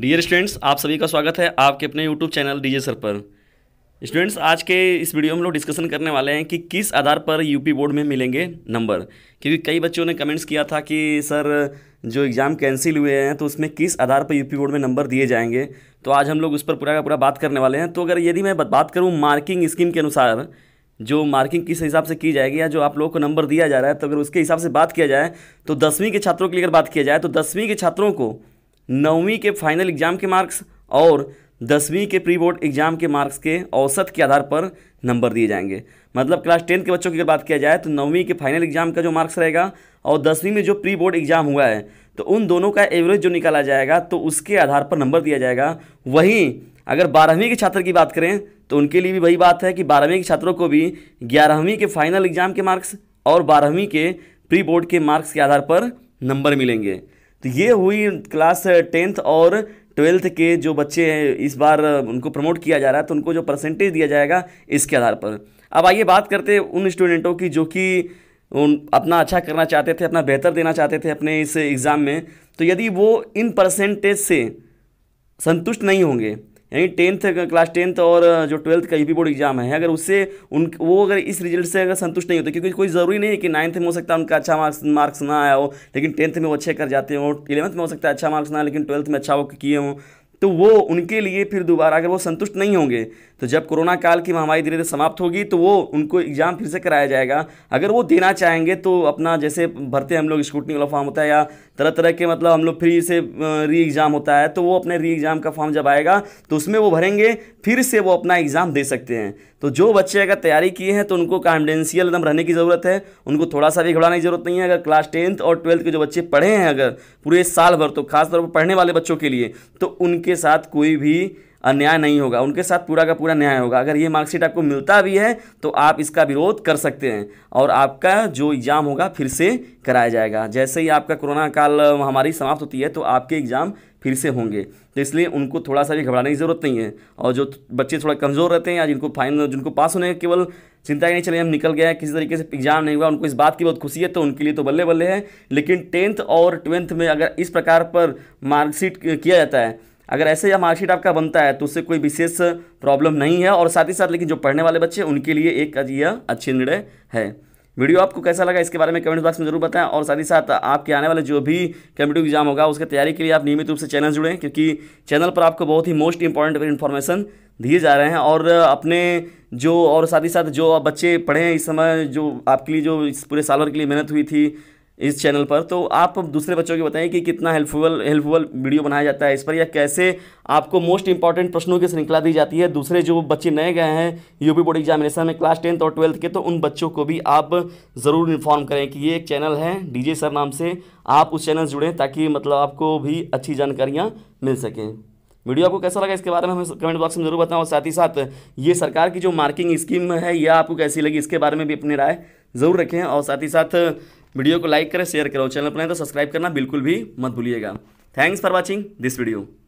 dear students आप सभी का स्वागत है आपके अपने यूट्यूब चैनल डीजे सर पर स्टूडेंट्स आज के इस वीडियो में लोग डिस्कशन करने वाले हैं कि किस आधार पर यूपी बोर्ड में मिलेंगे नंबर क्योंकि कई बच्चों ने कमेंट्स किया था कि सर जो एग्ज़ाम कैंसिल हुए हैं तो उसमें किस आधार पर यूपी बोर्ड में नंबर दिए जाएंगे तो आज हम लोग उस पर पूरा का पूरा बात करने वाले हैं तो अगर यदि मैं बात करूँ मार्किंग स्कीम के अनुसार जो मार्किंग किस हिसाब से की जाएगी या जो आप लोगों को नंबर दिया जा रहा है तो अगर उसके हिसाब से बात किया जाए तो दसवीं के छात्रों के लिए अगर बात किया जाए तो दसवीं के छात्रों को नौवीं के फाइनल एग्जाम के मार्क्स और दसवीं के प्री बोर्ड एग्जाम के मार्क्स के औसत के आधार पर नंबर दिए जाएंगे मतलब क्लास टेंथ के बच्चों की अगर बात किया जाए तो नौवीं के फाइनल एग्जाम का जो मार्क्स रहेगा और दसवीं में जो प्री बोर्ड एग्जाम हुआ है तो उन दोनों का एवरेज जो निकाला जाएगा तो उसके आधार पर नंबर दिया जाएगा वहीं अगर बारहवीं के छात्र की बात करें तो उनके लिए भी वही बात है कि बारहवीं के छात्रों को भी ग्यारहवीं के फाइनल एग्जाम के मार्क्स और बारहवीं के प्री बोर्ड के मार्क्स के आधार पर नंबर मिलेंगे तो ये हुई क्लास टेंथ और ट्वेल्थ के जो बच्चे हैं इस बार उनको प्रमोट किया जा रहा है तो उनको जो परसेंटेज दिया जाएगा इसके आधार पर अब आइए बात करते हैं उन स्टूडेंटों की जो कि उन अपना अच्छा करना चाहते थे अपना बेहतर देना चाहते थे अपने इस एग्ज़ाम में तो यदि वो इन परसेंटेज से संतुष्ट नहीं होंगे यानी टेंथ क्लास टेंथ और जो ट्वेल्थ का यूपी बोर्ड एग्जाम है अगर उससे उन वो अगर इस रिजल्ट से अगर संतुष्ट नहीं होते क्योंकि कोई ज़रूरी नहीं है कि नाइन्थ में हो सकता है उनका अच्छा मार्क्स मार्क्स ना आया हो लेकिन टेंथ में वो अच्छे कर जाते हो इलेवंथ में हो सकता है अच्छा मार्क्स ना लेकिन ट्वेल्थ में अच्छा वो किए हों तो वो उनके लिए फिर दोबारा अगर वो संतुष्ट नहीं होंगे तो जब कोरोना काल की महामारी धीरे धीरे समाप्त होगी तो वो उनको एग्ज़ाम फिर से कराया जाएगा अगर वो देना चाहेंगे तो अपना जैसे भरते हम लोग स्कूटनी वाला फॉर्म होता है या तरह तरह के मतलब हम लोग फ्री से री एग्ज़ाम होता है तो वो अपने री एग्ज़ाम का फॉर्म जब आएगा तो उसमें वो भरेंगे फिर से वो अपना एग्ज़ाम दे सकते हैं तो जो बच्चे अगर तैयारी किए हैं तो उनको कॉन्फिडेंशियल एकदम रहने की ज़रूरत है उनको थोड़ा सा भी घबराने की ज़रूरत नहीं है अगर क्लास टेंथ और ट्वेल्थ के जो बच्चे पढ़े हैं अगर पूरे साल भर तो खासतौर पर पढ़ने वाले बच्चों के लिए तो उनके उनके साथ कोई भी अन्याय नहीं होगा उनके साथ पूरा का पूरा न्याय होगा अगर ये मार्कशीट आपको मिलता भी है तो आप इसका विरोध कर सकते हैं और आपका जो एग्ज़ाम होगा फिर से कराया जाएगा जैसे ही आपका कोरोना काल महामारी समाप्त होती है तो आपके एग्ज़ाम फिर से होंगे तो इसलिए उनको थोड़ा सा भी घबराने की ज़रूरत नहीं है और जो बच्चे थोड़ा कमज़ोर रहते हैं या जिनको फाइन जिनको पास होने केवल चिंता नहीं चले हम निकल गया किसी तरीके से एग्जाम नहीं हुआ उनको इस बात की बहुत खुशी है तो उनके लिए तो बल्ले बल्ले है लेकिन टेंथ और ट्वेल्थ में अगर इस प्रकार पर मार्कशीट किया जाता है अगर ऐसे या मार्कशीट आपका बनता है तो उससे कोई विशेष प्रॉब्लम नहीं है और साथ ही साथ लेकिन जो पढ़ने वाले बच्चे उनके लिए एक यह अच्छी निर्णय है वीडियो आपको कैसा लगा इसके बारे में कमेंट बॉक्स में जरूर बताएं और साथ ही साथ आपके आने वाले जो भी कंप्यूटर एग्जाम होगा उसकी तैयारी के लिए आप नियमित रूप से चैनल जुड़ें क्योंकि चैनल पर आपको बहुत ही मोस्ट इंपॉर्टेंट इन्फॉर्मेशन दिए जा रहे हैं और अपने जो और साथ ही साथ जो बच्चे पढ़े हैं इस समय जो आपके लिए जो इस पूरे साल भर के लिए मेहनत हुई थी इस चैनल पर तो आप दूसरे बच्चों को बताएं कि कितना हेल्पफुल हेल्पफुल वीडियो बनाया जाता है इस पर या कैसे आपको मोस्ट इंपॉर्टेंट प्रश्नों की श्रृंखला दी जाती है दूसरे जो बच्चे नए गए हैं यूपी बोर्ड एग्जामिनेशन में क्लास टेंथ और ट्वेल्थ के तो उन बच्चों को भी आप ज़रूर इन्फॉर्म करें कि ये एक चैनल है डी सर नाम से आप उस चैनल से जुड़ें ताकि मतलब आपको भी अच्छी जानकारियाँ मिल सकें वीडियो आपको कैसा लगा इसके बारे में हमें कमेंट बॉक्स में जरूर बताएं और साथ ही साथ ये सरकार की जो मार्किंग स्कीम है यह आपको कैसी लगी इसके बारे में भी अपनी राय ज़रूर रखें और साथ ही साथ वीडियो को लाइक करें शेयर करो चैनल पर नहीं तो सब्सक्राइब करना बिल्कुल भी मत भूलिएगा thanks for watching this video